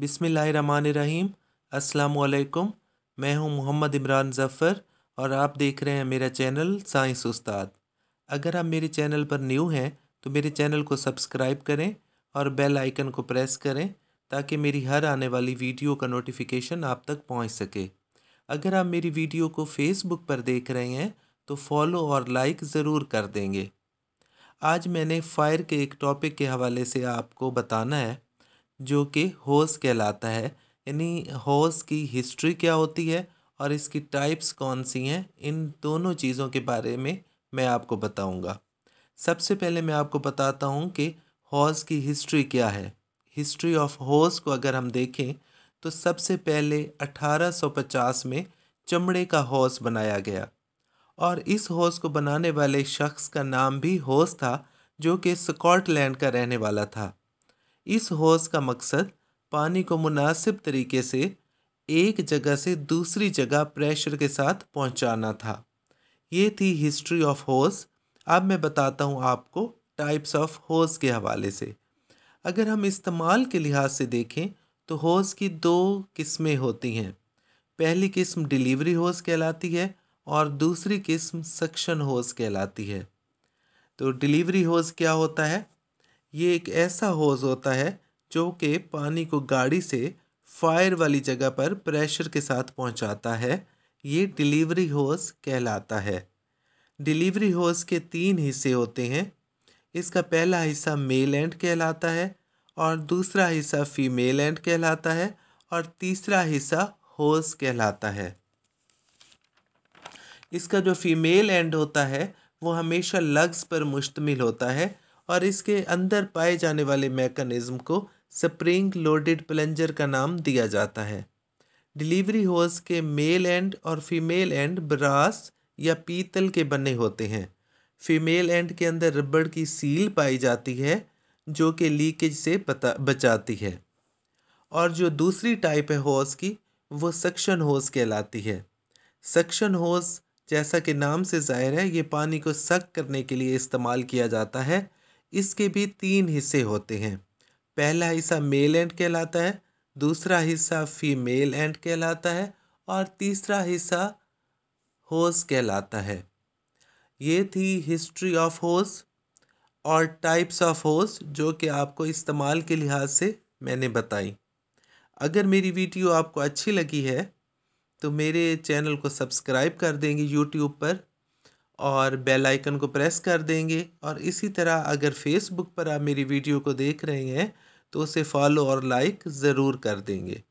बिसमीम अस्सलाम मैं हूं मोहम्मद इमरान ज़फ़र और आप देख रहे हैं मेरा चैनल साइंस उस्ताद अगर आप मेरे चैनल पर न्यू हैं तो मेरे चैनल को सब्सक्राइब करें और बेल आइकन को प्रेस करें ताकि मेरी हर आने वाली वीडियो का नोटिफिकेशन आप तक पहुंच सके अगर आप मेरी वीडियो को फेसबुक पर देख रहे हैं तो फॉलो और लाइक ज़रूर कर देंगे आज मैंने फायर के एक टॉपिक के हवाले से आपको बताना है जो कि होस कहलाता है यानी होस की हिस्ट्री क्या होती है और इसकी टाइप्स कौन सी हैं इन दोनों चीज़ों के बारे में मैं आपको बताऊंगा सबसे पहले मैं आपको बताता हूं कि हौज़ की हिस्ट्री क्या है हिस्ट्री ऑफ हौज़ को अगर हम देखें तो सबसे पहले 1850 में चमड़े का हॉर्स बनाया गया और इस हॉर्स को बनाने वाले शख्स का नाम भी हॉर्स था जो कि स्कॉटलैंड का रहने वाला था इस हौज का मकसद पानी को मुनासिब तरीके से एक जगह से दूसरी जगह प्रेशर के साथ पहुंचाना था ये थी हिस्ट्री ऑफ होज़ अब मैं बताता हूँ आपको टाइप्स ऑफ होज़ के हवाले से अगर हम इस्तेमाल के लिहाज से देखें तो हौज की दो किस्में होती हैं पहली किस्म डिलीवरी होज़ कहलाती है और दूसरी किस्म सक्शन होज़ कहलाती है तो डिलीवरी हौज क्या होता है ये एक ऐसा होज़ होता है जो कि पानी को गाड़ी से फायर वाली जगह पर प्रेशर के साथ पहुंचाता है ये डिलीवरी होस कहलाता है डिलीवरी होस के तीन हिस्से होते हैं इसका पहला हिस्सा मेल एंड कहलाता है और दूसरा हिस्सा फीमेल एंड कहलाता है और तीसरा हिस्सा होस कहलाता है इसका जो फीमेल एंड होता है वो हमेशा लग्स पर मुश्तमिल होता है और इसके अंदर पाए जाने वाले मैकेनिज्म को स्प्रिंग लोडेड प्लंजर का नाम दिया जाता है डिलीवरी होस के मेल एंड और फीमेल एंड ब्रास या पीतल के बने होते हैं फीमेल एंड के अंदर रबड़ की सील पाई जाती है जो कि लीकेज से बचाती है और जो दूसरी टाइप है होस की वो सक्शन होस कहलाती है सक्शन होस जैसा कि नाम से जाहिर है ये पानी को सक करने के लिए इस्तेमाल किया जाता है इसके भी तीन हिस्से होते हैं पहला हिस्सा मेल एंड कहलाता है दूसरा हिस्सा फीमेल एंड कहलाता है और तीसरा हिस्सा होस कहलाता है ये थी हिस्ट्री ऑफ होस और टाइप्स ऑफ होस जो कि आपको इस्तेमाल के लिहाज से मैंने बताई अगर मेरी वीडियो आपको अच्छी लगी है तो मेरे चैनल को सब्सक्राइब कर देंगे यूट्यूब पर और बेल आइकन को प्रेस कर देंगे और इसी तरह अगर फेसबुक पर आप मेरी वीडियो को देख रहे हैं तो उसे फॉलो और लाइक ज़रूर कर देंगे